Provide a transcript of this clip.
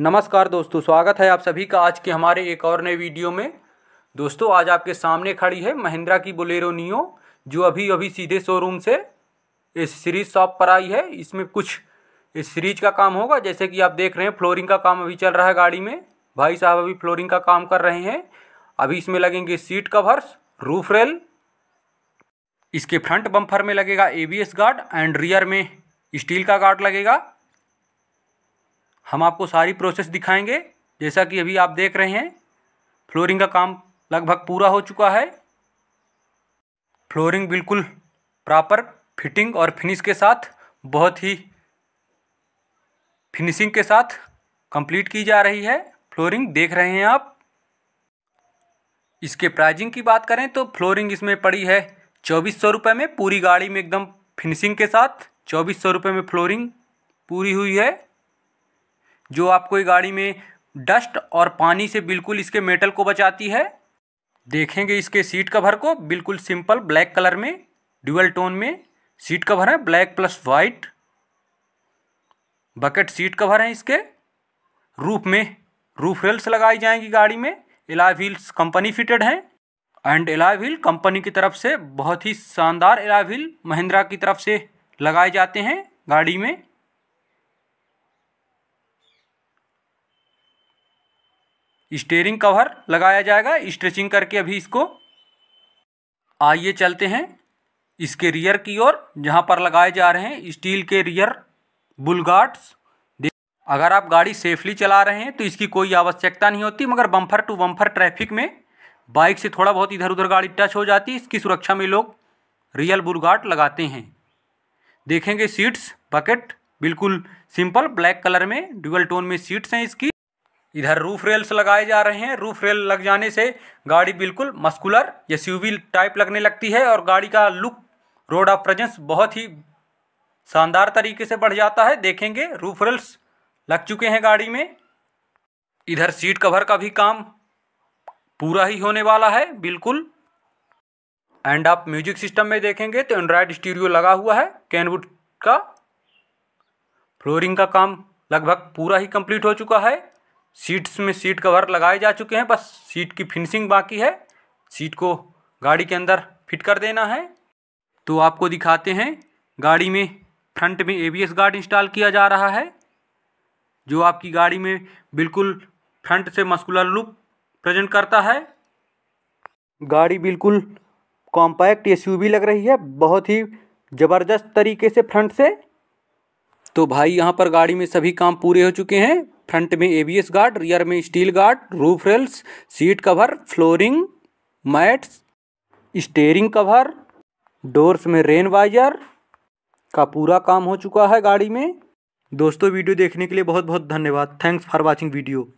नमस्कार दोस्तों स्वागत है आप सभी का आज के हमारे एक और नए वीडियो में दोस्तों आज आपके सामने खड़ी है महिंद्रा की बोलेरो नियो जो अभी अभी सीधे शोरूम से इस सीरीज शॉप पर आई है इसमें कुछ इस सीरीज का काम होगा जैसे कि आप देख रहे हैं फ्लोरिंग का काम अभी चल रहा है गाड़ी में भाई साहब अभी फ्लोरिंग का काम कर रहे हैं अभी इसमें लगेंगे सीट कवर्स रूफ रेल इसके फ्रंट बम्फर में लगेगा एबीएस गार्ड एंड रियर में स्टील का गार्ड लगेगा हम आपको सारी प्रोसेस दिखाएंगे जैसा कि अभी आप देख रहे हैं फ्लोरिंग का काम लगभग पूरा हो चुका है फ्लोरिंग बिल्कुल प्रॉपर फिटिंग और फिनिश के साथ बहुत ही फिनिशिंग के साथ कंप्लीट की जा रही है फ्लोरिंग देख रहे हैं आप इसके प्राइजिंग की बात करें तो फ्लोरिंग इसमें पड़ी है चौबीस सौ रुपये में पूरी गाड़ी में एकदम फिनिशिंग के साथ चौबीस सौ रुपये में फ्लोरिंग पूरी हुई है जो आपको ये गाड़ी में डस्ट और पानी से बिल्कुल इसके मेटल को बचाती है देखेंगे इसके सीट कवर को बिल्कुल सिंपल ब्लैक कलर में ड्यूअल टोन में सीट कवर है black plus white bucket seat cover हैं इसके रूफ में रूफ रेल्स लगाई जाएंगी गाड़ी में एलाय व्हील्स कंपनी फिटेड हैं एंड एलाय व्हील कंपनी की तरफ से बहुत ही शानदार एलाय व्हील महिंद्रा की तरफ से लगाए जाते हैं गाड़ी में स्टेयरिंग कवर लगाया जाएगा स्ट्रेचिंग करके अभी इसको आइए चलते हैं इसके रियर की ओर जहाँ पर लगाए जा रहे हैं स्टील के रियर बुलगार्ड्स अगर आप गाड़ी सेफली चला रहे हैं तो इसकी कोई आवश्यकता नहीं होती मगर बम्फर टू बम्फर ट्रैफिक में बाइक से थोड़ा बहुत इधर उधर गाड़ी टच हो जाती है इसकी सुरक्षा में लोग रियल बुलगार्ड लगाते हैं देखेंगे सीट्स बकेट बिल्कुल सिंपल ब्लैक कलर में डुअल टोन में सीट्स हैं इसकी इधर रूफ रेल्स लगाए जा रहे हैं रूफ रेल लग जाने से गाड़ी बिल्कुल मस्कुलर या सीवी टाइप लगने लगती है और गाड़ी का लुक रोड ऑफ प्रेजेंस बहुत ही शानदार तरीके से बढ़ जाता है देखेंगे रूफ रेल्स लग चुके हैं गाड़ी में इधर सीट कवर का भी काम पूरा ही होने वाला है बिल्कुल एंड आप म्यूजिक सिस्टम में देखेंगे तो एंड्रॉयड स्टीरियो लगा हुआ है कैनवुड का फ्लोरिंग का काम लगभग पूरा ही कंप्लीट हो चुका है सीट्स में सीट कवर लगाए जा चुके हैं बस सीट की फिनिशिंग बाकी है सीट को गाड़ी के अंदर फिट कर देना है तो आपको दिखाते हैं गाड़ी में फ्रंट में एबीएस गार्ड इंस्टॉल किया जा रहा है जो आपकी गाड़ी में बिल्कुल फ्रंट से मस्कुलर लुक प्रेजेंट करता है गाड़ी बिल्कुल कॉम्पैक्ट एसयूवी लग रही है बहुत ही ज़बरदस्त तरीके से फ्रंट से तो भाई यहाँ पर गाड़ी में सभी काम पूरे हो चुके हैं फ्रंट में एबीएस गार्ड रियर में steel guard roof rails seat cover flooring mats steering cover doors में रेन वायर का पूरा काम हो चुका है गाड़ी में दोस्तों वीडियो देखने के लिए बहुत बहुत धन्यवाद थैंक्स फॉर वाचिंग वीडियो